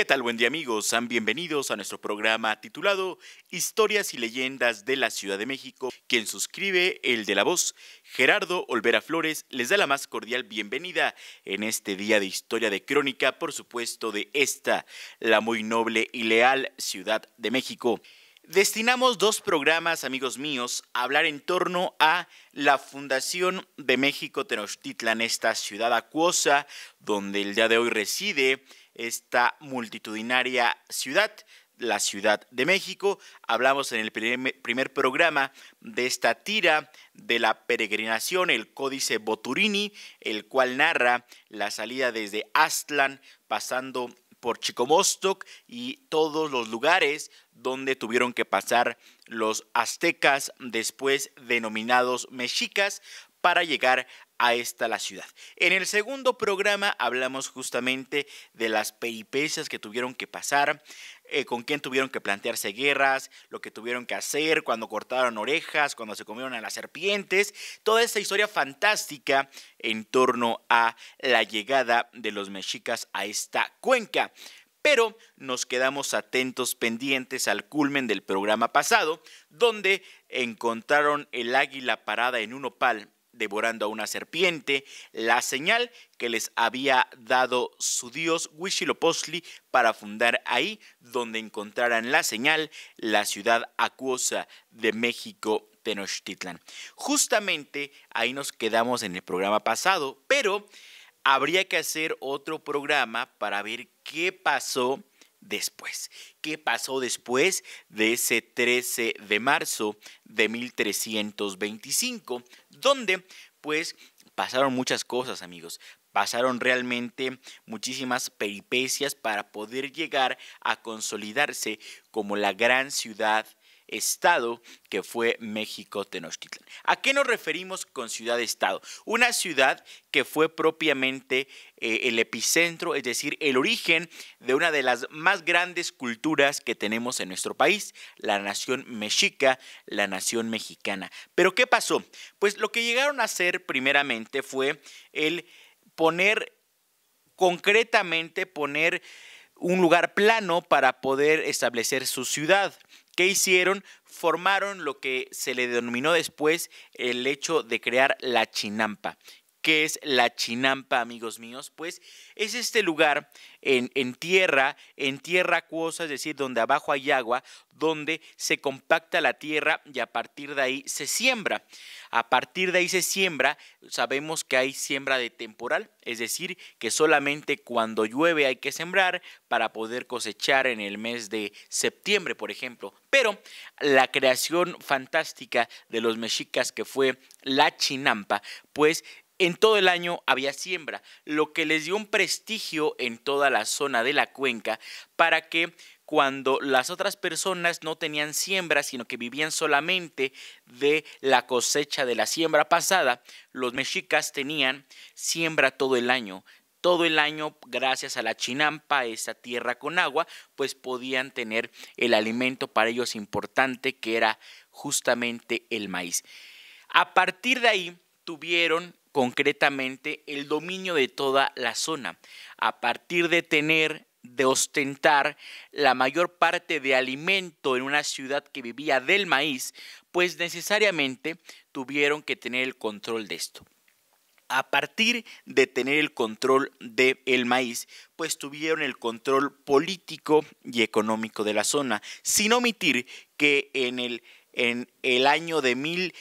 ¿Qué tal? Buen día amigos, sean bienvenidos a nuestro programa titulado Historias y leyendas de la Ciudad de México. Quien suscribe, el de la voz, Gerardo Olvera Flores, les da la más cordial bienvenida en este día de historia de crónica, por supuesto, de esta, la muy noble y leal Ciudad de México. Destinamos dos programas, amigos míos, a hablar en torno a la Fundación de México Tenochtitlan, esta ciudad acuosa donde el día de hoy reside esta multitudinaria ciudad la Ciudad de México. Hablamos en el primer programa de esta tira de la peregrinación, el Códice Boturini, el cual narra la salida desde Aztlán, pasando por Chicomostoc y todos los lugares donde tuvieron que pasar los aztecas, después denominados mexicas, para llegar a esta la ciudad. En el segundo programa hablamos justamente de las peripecias que tuvieron que pasar, eh, con quién tuvieron que plantearse guerras, lo que tuvieron que hacer, cuando cortaron orejas, cuando se comieron a las serpientes, toda esta historia fantástica en torno a la llegada de los mexicas a esta cuenca. Pero nos quedamos atentos pendientes al culmen del programa pasado, donde encontraron el águila parada en un opal devorando a una serpiente, la señal que les había dado su dios Huitzilopochtli para fundar ahí donde encontraran la señal, la ciudad acuosa de México Tenochtitlan. Justamente ahí nos quedamos en el programa pasado, pero habría que hacer otro programa para ver qué pasó después. ¿Qué pasó después de ese 13 de marzo de 1325? Donde pues pasaron muchas cosas amigos. Pasaron realmente muchísimas peripecias para poder llegar a consolidarse como la gran ciudad Estado que fue México Tenochtitlan. ¿A qué nos referimos con ciudad-estado? Una ciudad que fue propiamente eh, el epicentro, es decir, el origen de una de las más grandes culturas que tenemos en nuestro país, la nación mexica, la nación mexicana. ¿Pero qué pasó? Pues lo que llegaron a hacer primeramente fue el poner concretamente, poner un lugar plano para poder establecer su ciudad. ¿Qué hicieron? Formaron lo que se le denominó después el hecho de crear la chinampa. ¿Qué es la chinampa, amigos míos? Pues es este lugar en, tierra, en tierra acuosa, es decir, donde abajo hay agua, donde se compacta la tierra y a partir de ahí se siembra. A partir de ahí se siembra, sabemos que hay siembra de temporal, es decir, que solamente cuando llueve hay que sembrar para poder cosechar en el mes de septiembre, por ejemplo. Pero la creación fantástica de los mexicas que fue la chinampa, pues en todo el año había siembra, lo que les dio un prestigio en toda la zona de la cuenca para que cuando las otras personas no tenían siembra, sino que vivían solamente de la cosecha de la siembra pasada, los mexicas tenían siembra todo el año, todo el año, gracias a la chinampa, esa tierra con agua, pues podían tener el alimento para ellos importante que era justamente el maíz. A partir de ahí tuvieron concretamente el dominio de toda la zona, a partir de tener de ostentar la mayor parte de alimento en una ciudad que vivía del maíz, pues necesariamente tuvieron que tener el control de esto. A partir de tener el control del maíz, pues tuvieron el control político y económico de la zona, sin omitir que en el, en el año de mil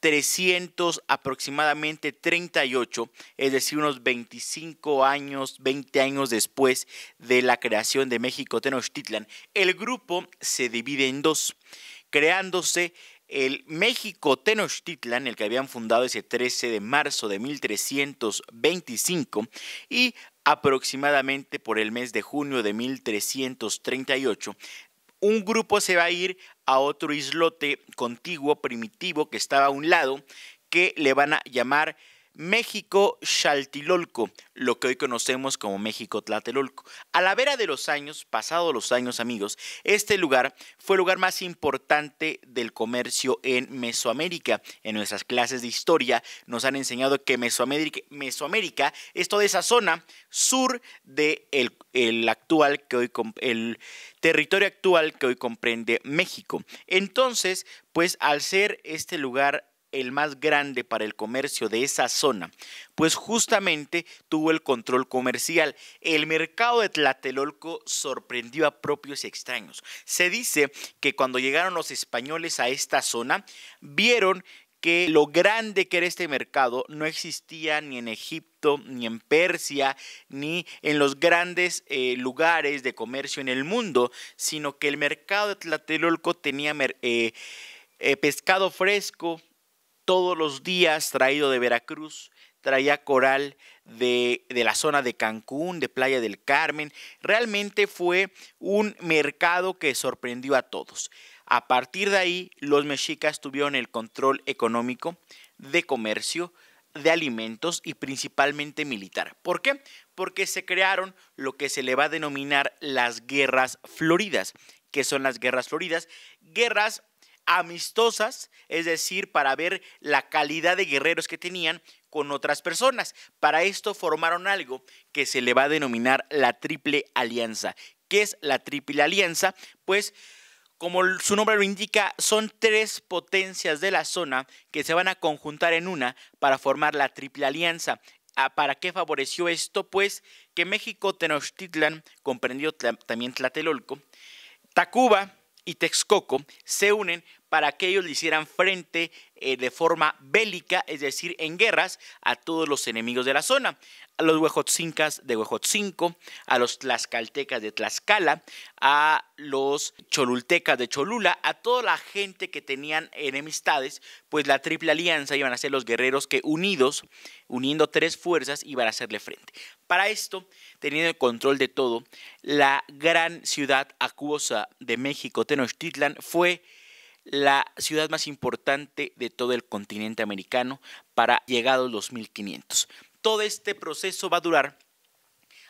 300 aproximadamente 38, es decir, unos 25 años, 20 años después de la creación de México Tenochtitlan, el grupo se divide en dos, creándose el México Tenochtitlan, el que habían fundado ese 13 de marzo de 1325, y aproximadamente por el mes de junio de 1338, un grupo se va a ir a otro islote contiguo, primitivo, que estaba a un lado, que le van a llamar México Xaltilolco, lo que hoy conocemos como México Tlatelolco. A la vera de los años, pasados los años amigos, este lugar fue el lugar más importante del comercio en Mesoamérica. En nuestras clases de historia nos han enseñado que Mesoamérica, es toda esa zona sur del el actual que hoy el territorio actual que hoy comprende México. Entonces, pues al ser este lugar el más grande para el comercio de esa zona, pues justamente tuvo el control comercial. El mercado de Tlatelolco sorprendió a propios y extraños. Se dice que cuando llegaron los españoles a esta zona, vieron que lo grande que era este mercado no existía ni en Egipto, ni en Persia, ni en los grandes eh, lugares de comercio en el mundo, sino que el mercado de Tlatelolco tenía eh, eh, pescado fresco, todos los días traído de Veracruz, traía coral de, la zona de Cancún, de Playa del Carmen. Realmente fue un mercado que sorprendió a todos. A partir de ahí, los mexicas tuvieron el control económico, de comercio, de alimentos y principalmente militar. ¿Por qué? Porque se crearon lo que se le va a denominar las guerras floridas. ¿Qué son las guerras floridas? Guerras amistosas, es decir, para ver la calidad de guerreros que tenían con otras personas. Para esto formaron algo que se le va a denominar la Triple Alianza. ¿Qué es la Triple Alianza? Pues como su nombre lo indica, son tres potencias de la zona que se van a conjuntar en una para formar la Triple Alianza. Ah, ¿Para qué favoreció esto? Pues que México, Tenochtitlan, comprendió también Tlatelolco, Tacuba, y Texcoco se unen para que ellos le hicieran frente eh, de forma bélica, es decir, en guerras, a todos los enemigos de la zona, a los huejotzincas de Huejotzinco, a los tlaxcaltecas de Tlaxcala, a los cholultecas de Cholula, a toda la gente que tenían enemistades, pues la Triple Alianza iban a ser los guerreros que unidos, uniendo tres fuerzas, iban a hacerle frente. Para esto, teniendo el control de todo, la gran ciudad acuosa de México, Tenochtitlan, fue la ciudad más importante de todo el continente americano para llegados los 1500. Todo este proceso va a durar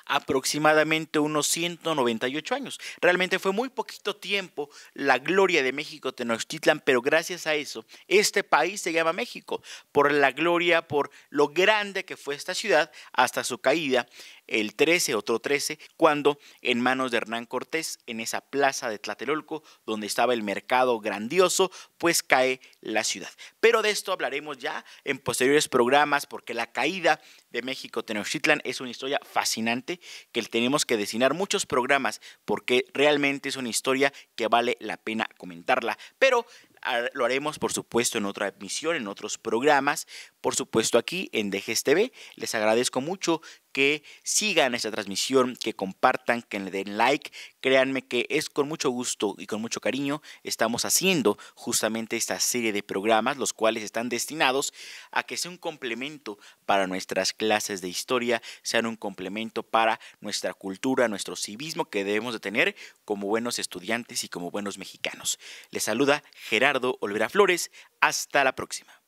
aproximadamente unos 198 años. Realmente fue muy poquito tiempo la gloria de México Tenochtitlan, pero gracias a eso este país se llama México por la gloria, por lo grande que fue esta ciudad hasta su caída el 13, otro 13, cuando en manos de Hernán Cortés, en esa plaza de Tlatelolco, donde estaba el mercado grandioso, pues cae la ciudad. Pero de esto hablaremos ya en posteriores programas, porque la caída de México Tenochtitlan es una historia fascinante que tenemos que destinar muchos programas, porque realmente es una historia que vale la pena comentarla. Pero ah, lo haremos, por supuesto, en otra emisión, en otros programas, por supuesto aquí en DGS TV. Les agradezco mucho que sigan esta transmisión, que compartan, que le den like. Créanme que es con mucho gusto y con mucho cariño estamos haciendo justamente esta serie de programas, los cuales están destinados a que sea un complemento para nuestras clases de historia, sean un complemento para nuestra cultura, nuestro civismo que debemos de tener como buenos estudiantes y como buenos mexicanos. Les saluda Gerardo Olvera Flores. Hasta la próxima.